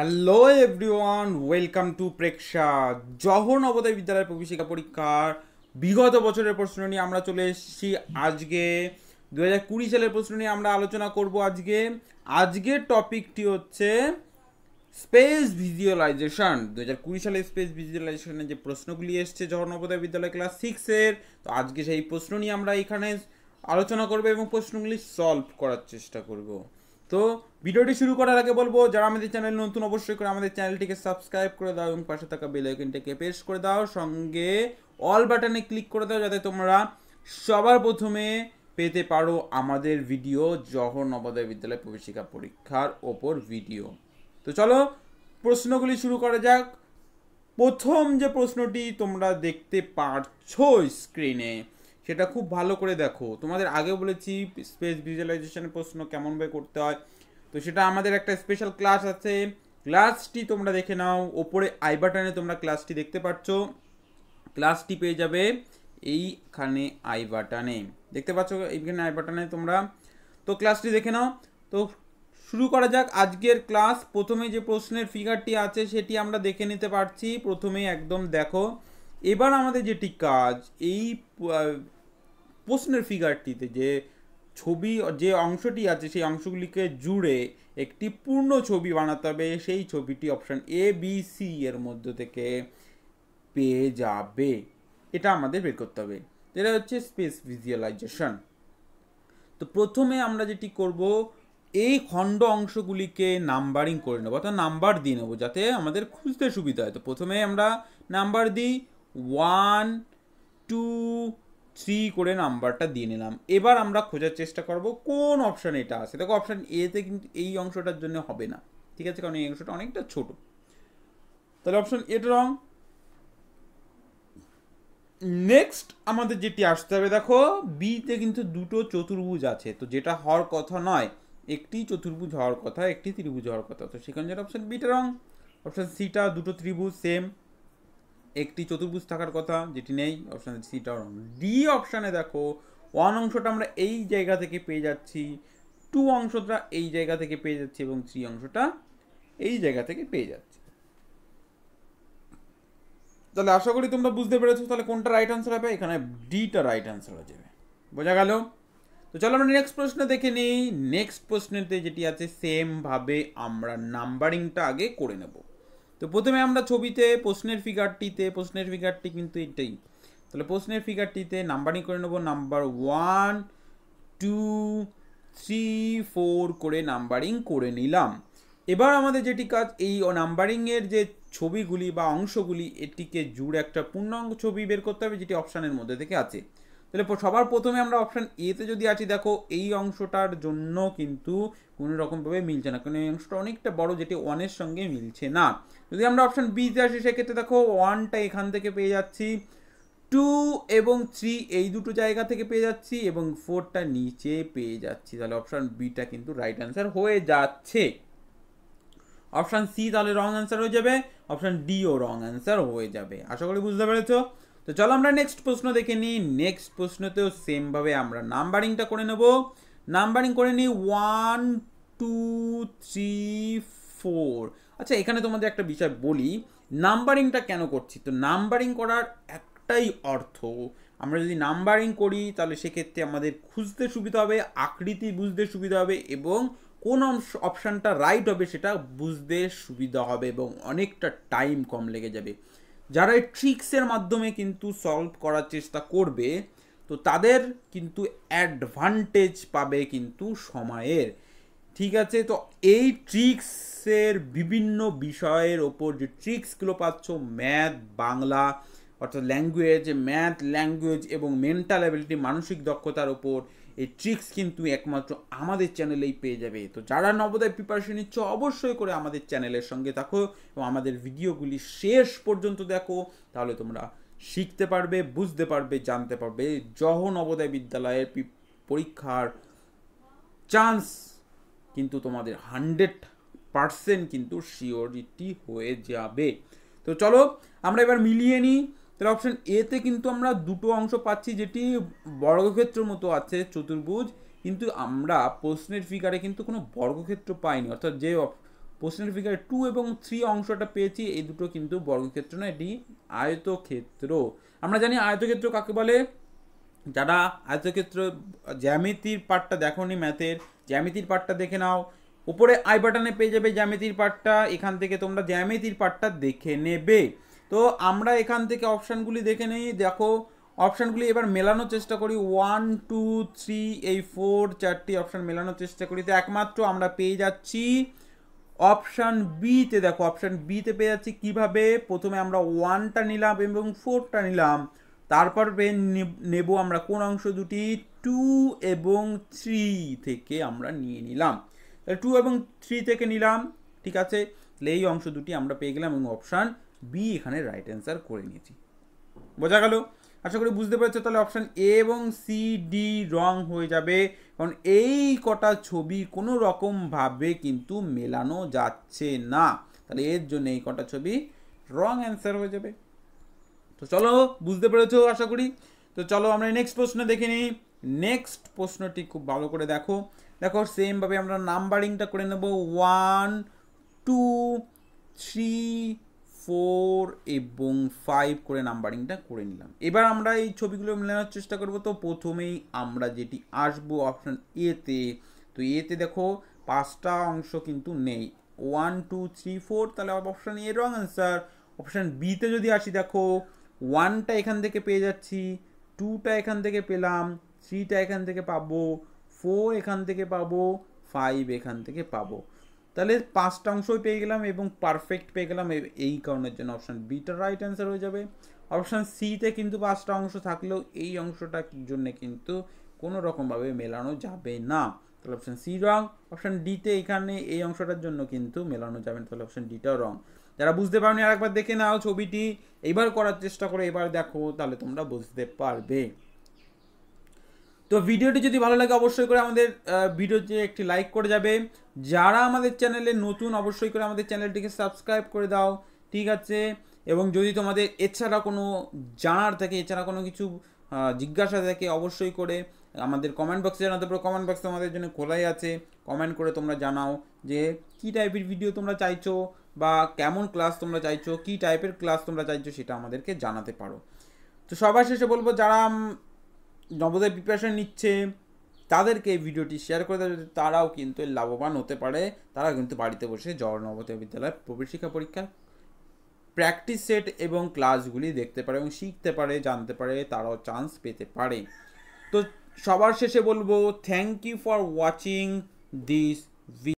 hello everyone welcome to Preksha Jawahar Navodaya বিদ্যালয়ের প্রবেশিকা পরীক্ষার বিগত বছরের প্রশ্ন নিয়ে আমরা চলে এসেছি আজকে দু হাজার কুড়ি সালের প্রশ্ন নিয়ে আমরা আলোচনা করব আজকে আজকের টপিকটি হচ্ছে স্পেস ভিজুয়ালাইজেশন দু হাজার কুড়ি সালে স্পেস ভিজুয়ালাইজেশনের যে প্রশ্নগুলি এসছে জহর নবোদয় বিদ্যালয় ক্লাস সিক্সের তো আজকে সেই প্রশ্ন নিয়ে আমরা এখানে আলোচনা করবো এবং প্রশ্নগুলি সলভ করার চেষ্টা করবো তো ভিডিওটি শুরু করার আগে বলবো যারা আমাদের চ্যানেল নতুন অবশ্যই করে আমাদের চ্যানেলটিকে সাবস্ক্রাইব করে দাও এবং পাশে থাকা বেল আইকনটাকে প্রেস করে দাও সঙ্গে অল বাটনে ক্লিক করে দাও যাতে তোমরা সবার প্রথমে পেতে পারো আমাদের ভিডিও জহর নবোদয় বিদ্যালয় প্রবেশিকা পরীক্ষার ওপর ভিডিও তো চলো প্রশ্নগুলি শুরু করা যাক প্রথম যে প্রশ্নটি তোমরা দেখতে পারছো স্ক্রিনে সেটা খুব ভালো করে দেখো তোমাদের আগে বলেছি স্পেস ভিজুয়ালাইজেশনের প্রশ্ন কেমনভাবে করতে হয় তো সেটা আমাদের একটা স্পেশাল ক্লাস আছে ক্লাসটি তোমরা দেখে নাও ওপরে আই বাটনে তোমরা ক্লাসটি দেখতে পাচ্ছ ক্লাসটি পেয়ে যাবে এইখানে আই বাটনে দেখতে পাচ্ছ এইখানে আই বাটনে তোমরা তো ক্লাসটি দেখে নাও তো শুরু করা যাক আজকের ক্লাস প্রথমে যে প্রশ্নের ফিগারটি আছে সেটি আমরা দেখে নিতে পারছি প্রথমে একদম দেখো এবার আমাদের যেটি কাজ এই প্রশ্নের ফিগারটিতে যে ছবি যে অংশটি আছে সেই অংশগুলিকে জুড়ে একটি পূর্ণ ছবি বানাতে হবে সেই ছবিটি অপশান এ বি সি এর মধ্য থেকে পেয়ে যাবে এটা আমাদের বের করতে হবে এটা হচ্ছে স্পেস ভিজুয়ালাইজেশন তো প্রথমে আমরা যেটি করব এই খণ্ড অংশগুলিকে নাম্বারিং করে নেবো অর্থাৎ নাম্বার দিয়ে নেবো যাতে আমাদের খুঁজতে সুবিধা হয় তো প্রথমে আমরা নাম্বার দিই ওয়ান টু থ্রি করে নাম্বারটা দিয়ে নিলাম এবার আমরা খোঁজার চেষ্টা করব কোন অপশান এটা আছে দেখো অপশান এতে কিন্তু এই অংশটার জন্য হবে না ঠিক আছে কারণ এই অংশটা অনেকটা ছোট তাহলে অপশান এটা রং নেক্সট আমাদের যেটি আসতে হবে দেখো বিতে কিন্তু দুটো চতুর্ভুজ আছে তো যেটা হওয়ার কথা নয় একটি চতুর্ভুজ হওয়ার কথা একটি ত্রিভুজ হওয়ার কথা তো সেখানে যেটা অপশান বিটা রং অপশান সিটা দুটো ত্রিভুজ সেম একটি চতুর্ভুজ থাকার কথা যেটি নেই অপশান সিটা রং ডি অপশানে দেখো ওয়ান অংশটা আমরা এই জায়গা থেকে পেয়ে যাচ্ছি টু অংশটা এই জায়গা থেকে পেয়ে যাচ্ছি এবং থ্রি অংশটা এই জায়গা থেকে পেয়ে যাচ্ছি তাহলে আশা করি তোমরা বুঝতে পেরেছো তাহলে কোনটা রাইট আনসার হবে এখানে ডিটা রাইট আনসার হয়ে যাবে বোঝা গেল তো চলো আমরা নেক্সট প্রশ্ন দেখে নিই নেক্সট প্রশ্নেতে যেটি আছে সেমভাবে আমরা নাম্বারিংটা আগে করে নেবো তো প্রথমে আমরা ছবিতে প্রশ্নের ফিগারটিতে প্রশ্নের ফিগারটি কিন্তু এটাই তাহলে প্রশ্নের ফিগারটিতে নাম্বারিং করে নেব number one two three four করে নাম্বারিং করে নিলাম এবার আমাদের যেটি কাজ এই নাম্বারিংয়ের যে ছবিগুলি বা অংশগুলি এটিকে জুড়ে একটা পূর্ণাঙ্গ ছবি বের করতে হবে যেটি অপশানের মধ্যে থেকে আছে তাহলে সবার প্রথমে আমরা অপশান এতে যদি আছি দেখো এই অংশটার জন্য কিন্তু কোনো রকমভাবে মিলছে না কারণ এই অংশটা অনেকটা বড় যেটি ওয়ানের সঙ্গে মিলছে না যদি আমরা অপশান বিতে আসি সেক্ষেত্রে দেখো ওয়ানটা এখান থেকে পেয়ে যাচ্ছি টু এবং থ্রি এই দুটো জায়গা থেকে পেয়ে যাচ্ছি এবং ফোরটা নিচে পেয়ে যাচ্ছি তাহলে অপশান বিটা কিন্তু রাইট অ্যান্সার হয়ে যাচ্ছে অপশান সি তাহলে রং অ্যান্সার হয়ে যাবে অপশান ডিও রং অ্যান্সার হয়ে যাবে আশা করি বুঝতে পেরেছো তো চলো আমরা নেক্সট প্রশ্ন দেখে নিই নেক্সট প্রশ্নতেও সেমভাবে আমরা নাম্বারিংটা করে নেব নাম্বারিং করে নিই ওয়ান টু থ্রি ফোর আচ্ছা এখানে তোমাদের একটা বিষয় বলি নাম্বারিংটা কেন করছি তো নাম্বারিং করার একটাই অর্থ আমরা যদি নাম্বারিং করি তাহলে সেক্ষেত্রে আমাদের খুঁজতে সুবিধা হবে আকৃতি বুঝতে সুবিধা হবে এবং কোন অপশানটা রাইট হবে সেটা বুঝতে সুবিধা হবে এবং অনেকটা টাইম কম লেগে যাবে যারা এই ট্রিক্সের মাধ্যমে কিন্তু সলভ করার চেষ্টা করবে তো তাদের কিন্তু অ্যাডভান্টেজ পাবে কিন্তু সময়ের ঠিক আছে তো এই ট্রিক্সের বিভিন্ন বিষয়ের ওপর যে ট্রিক্সগুলো পাচ্ছ ম্যাথ বাংলা অর্থাৎ ল্যাঙ্গুয়েজ ম্যাথ ল্যাঙ্গুয়েজ এবং মেন্টাল অ্যাবিলিটি মানসিক দক্ষতার ওপর এই ট্রিক্স কিন্তু একমাত্র আমাদের চ্যানেলেই পেয়ে যাবে তো যারা নবদায় প্রিপারেশন নিচ্ছ অবশ্যই করে আমাদের চ্যানেলের সঙ্গে থাকো এবং আমাদের ভিডিওগুলি শেষ পর্যন্ত দেখো তাহলে তোমরা শিখতে পারবে বুঝতে পারবে জানতে পারবে যহ নবোদয় বিদ্যালয়ের পরীক্ষার চান্স কিন্তু তোমাদের হান্ড্রেড পার্সেন্ট কিন্তু শিওরিটি হয়ে যাবে তো চলো আমরা এবার মিলিয়ে নিই তাহলে অপশন এতে কিন্তু আমরা দুটো অংশ পাচ্ছি যেটি বর্গক্ষেত্রের মতো আছে চতুর্ভুজ কিন্তু আমরা প্রশ্নের ফিগারে কিন্তু কোনো বর্গক্ষেত্র পাইনি অর্থাৎ যে প্রশ্নের ফিগারে টু এবং থ্রি অংশটা পেয়েছি এই দুটো কিন্তু বর্গক্ষেত্র না এটি আয়তক্ষেত্র আমরা জানি আয়তক্ষেত্র কাকে বলে যারা আয়তক্ষেত্র জ্যামিতির পার্টটা দেখো নি ম্যাথের জ্যামিতির পার্টটা দেখে নাও উপরে আই বাটনে পেয়ে যাবে জ্যামিতির পার্টটা এখান থেকে তোমরা জ্যামিতির পার্টটা দেখে নেবে তো আমরা এখান থেকে অপশানগুলি দেখে নেই দেখো অপশানগুলি এবার মেলানোর চেষ্টা করি ওয়ান টু থ্রি এই ফোর চারটি অপশান মেলানোর চেষ্টা করি তো একমাত্র আমরা পেয়ে যাচ্ছি অপশান বিতে দেখো অপশান বিতে পেয়ে যাচ্ছি কিভাবে প্রথমে আমরা ওয়ানটা নিলাম এবং ফোরটা নিলাম তারপর নেব আমরা কোন অংশ দুটি টু এবং থ্রি থেকে আমরা নিয়ে নিলাম টু এবং থ্রি থেকে নিলাম ঠিক আছে এই অংশ দুটি আমরা পেয়ে গেলাম এবং অপশান বি এখানে রাইট অ্যান্সার করে নিয়েছি বোঝা গেল আশা করি বুঝতে পারছো তাহলে অপশান এ এবং সি ডি রং হয়ে যাবে কারণ এই কটা ছবি কোনো রকমভাবে কিন্তু মেলানো যাচ্ছে না তাহলে এর জন্য এই কটা ছবি রং অ্যান্সার হয়ে যাবে তো চলো বুঝতে পেরেছো আশা করি তো চলো আমরা নেক্সট প্রশ্ন দেখে নিই নেক্সট প্রশ্নটি খুব ভালো করে দেখো দেখো সেমভাবে আমরা নাম্বারিংটা করে নেব ওয়ান টু থ্রি ফোর এবং ফাইভ করে নাম্বারিংটা করে নিলাম এবার আমরা এই ছবিগুলো মেলানোর চেষ্টা করব তো প্রথমেই আমরা যেটি আসবো অপশান এতে তো এতে দেখো পাঁচটা অংশ কিন্তু নেই ওয়ান টু থ্রি ফোর তাহলে option A wrong answer option বিতে যদি আসি দেখো ওয়ানটা এখান থেকে পেয়ে যাচ্ছি টুটা এখান থেকে পেলাম থ্রিটা এখান থেকে পাবো ফোর এখান থেকে পাবো ফাইভ এখান থেকে পাবো তাহলে পাঁচটা অংশই পেয়ে গেলাম এবং পারফেক্ট পেয়ে গেলাম এই কারণের জন্য অপশান বিটা রাইট অ্যান্সার হয়ে যাবে অপশান সিতে কিন্তু পাঁচটা অংশ থাকলেও এই অংশটার জন্য কিন্তু কোনো রকমভাবে মেলানো যাবে না তাহলে অপশান সি রং অপশান ডিতে এখানে এই অংশটার জন্য কিন্তু মেলানো যাবে না তাহলে অপশান ডিটাও রং যারা বুঝতে পারেনি আর একবার দেখে নাও ছবিটি এবার করার চেষ্টা করে এবার দেখো তাহলে তোমরা বুঝতে পারবে তো ভিডিওটি যদি ভালো লাগে অবশ্যই করে আমাদের ভিডিওতে একটি লাইক করে যাবে যারা আমাদের চ্যানেলে নতুন অবশ্যই করে আমাদের চ্যানেলটিকে সাবস্ক্রাইব করে দাও ঠিক আছে এবং যদি তোমাদের এছাড়া কোনো জানার থাকে এছাড়া কোনো কিছু জিজ্ঞাসা থাকে অবশ্যই করে আমাদের কমেন্ট বক্সে জানাতে পারো কমেন্ট বক্স তোমাদের জন্য খোলাই আছে কমেন্ট করে তোমরা জানাও যে কী টাইপের ভিডিও তোমরা চাইছো বা কেমন ক্লাস তোমরা চাইছো কী টাইপের ক্লাস তোমরা চাইছো সেটা আমাদেরকে জানাতে পারো তো সবার শেষে বলবো যারা নবদের প্রিপারেশন নিচ্ছে তাদেরকে এই ভিডিওটি শেয়ার করে দেবে তারাও কিন্তু লাভবান হতে পারে তারা কিন্তু বাড়িতে বসে জওহর নবতী বিদ্যালয়ের প্রবেশিকা পরীক্ষা প্র্যাকটিস সেট এবং ক্লাসগুলি দেখতে পারে এবং শিখতে পারে জানতে পারে তারাও চান্স পেতে পারে তো সবার শেষে বলবো thank you for watching this